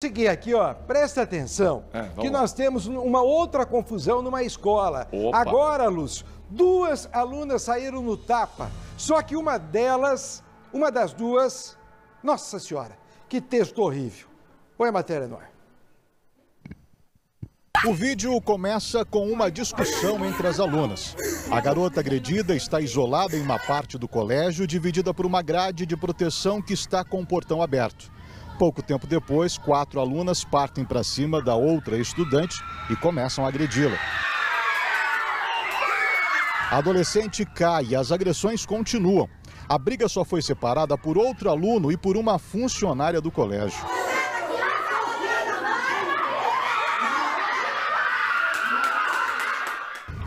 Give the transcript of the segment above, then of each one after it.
Seguir aqui, ó, presta atenção, é, que nós temos uma outra confusão numa escola. Opa. Agora, Lúcio, duas alunas saíram no tapa, só que uma delas, uma das duas, nossa senhora, que texto horrível. Põe a matéria no ar. O vídeo começa com uma discussão entre as alunas. A garota agredida está isolada em uma parte do colégio, dividida por uma grade de proteção que está com o portão aberto. Pouco tempo depois, quatro alunas partem para cima da outra estudante e começam a agredi-la. A adolescente cai e as agressões continuam. A briga só foi separada por outro aluno e por uma funcionária do colégio.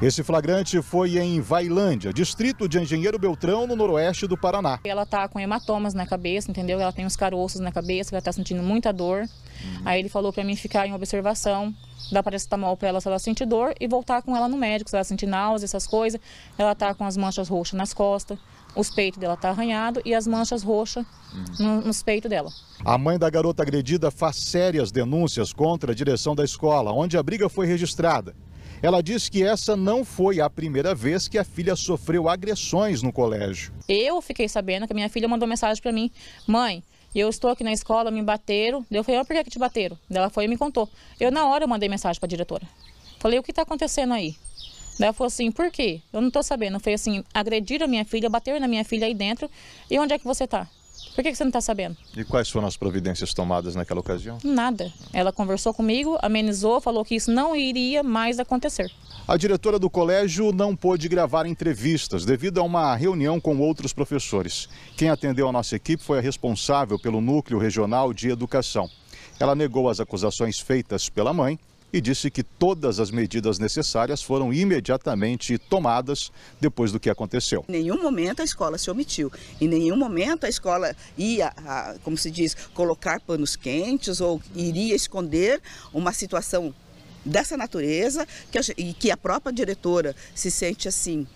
Esse flagrante foi em Vailândia, distrito de Engenheiro Beltrão, no noroeste do Paraná. Ela tá com hematomas na cabeça, entendeu? Ela tem uns caroços na cabeça, ela está sentindo muita dor. Uhum. Aí ele falou para mim ficar em observação, dar paracetamol para ela se ela sentir dor e voltar com ela no médico se ela sentir náusea, essas coisas. Ela tá com as manchas roxas nas costas, os peitos dela tá arranhado e as manchas roxas uhum. no, nos peitos dela. A mãe da garota agredida faz sérias denúncias contra a direção da escola, onde a briga foi registrada. Ela diz que essa não foi a primeira vez que a filha sofreu agressões no colégio. Eu fiquei sabendo que a minha filha mandou mensagem para mim: mãe, eu estou aqui na escola, me bateram. Eu falei, ah, por que, que te bateram? Ela foi e me contou. Eu, na hora, eu mandei mensagem para a diretora. Falei, o que está acontecendo aí? ela falou assim, por quê? Eu não estou sabendo. Foi assim, agrediram a minha filha, bateram na minha filha aí dentro. E onde é que você está? Por que, você não está sabendo? E quais foram as providências tomadas naquela ocasião? Nada. Ela conversou comigo, amenizou, falou que isso não iria mais acontecer. A diretora do colégio não pôde gravar entrevistas devido a uma reunião com outros professores. Quem atendeu a nossa equipe foi a responsável pelo Núcleo Regional de Educação. Ela negou as acusações feitas pela mãe e disse que todas as medidas necessárias foram imediatamente tomadas depois do que aconteceu. Em nenhum momento a escola se omitiu, em nenhum momento a escola ia, como se diz, colocar panos quentes ou iria esconder uma situação dessa natureza que e que a própria diretora se sente assim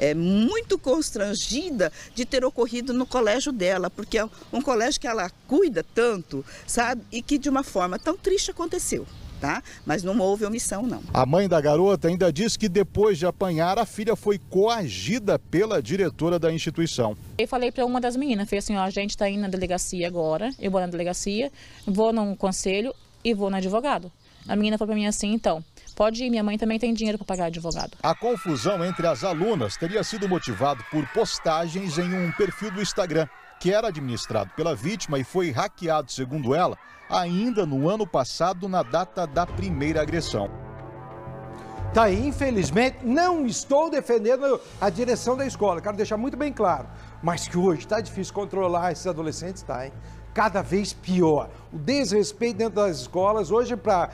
é, muito constrangida de ter ocorrido no colégio dela, porque é um colégio que ela cuida tanto, sabe? E que de uma forma tão triste aconteceu tá? Mas não houve omissão, não. A mãe da garota ainda diz que depois de apanhar, a filha foi coagida pela diretora da instituição. Eu falei para uma das meninas, falei assim, ó, a gente está indo na delegacia agora, eu vou na delegacia, vou num conselho e vou no advogado. A menina falou para mim assim, então, Pode ir, minha mãe também tem dinheiro para pagar advogado. A confusão entre as alunas teria sido motivado por postagens em um perfil do Instagram que era administrado pela vítima e foi hackeado, segundo ela, ainda no ano passado, na data da primeira agressão. Tá aí, infelizmente, não estou defendendo a direção da escola, quero deixar muito bem claro. Mas que hoje está difícil controlar esses adolescentes, tá, hein? Cada vez pior. O desrespeito dentro das escolas, hoje, para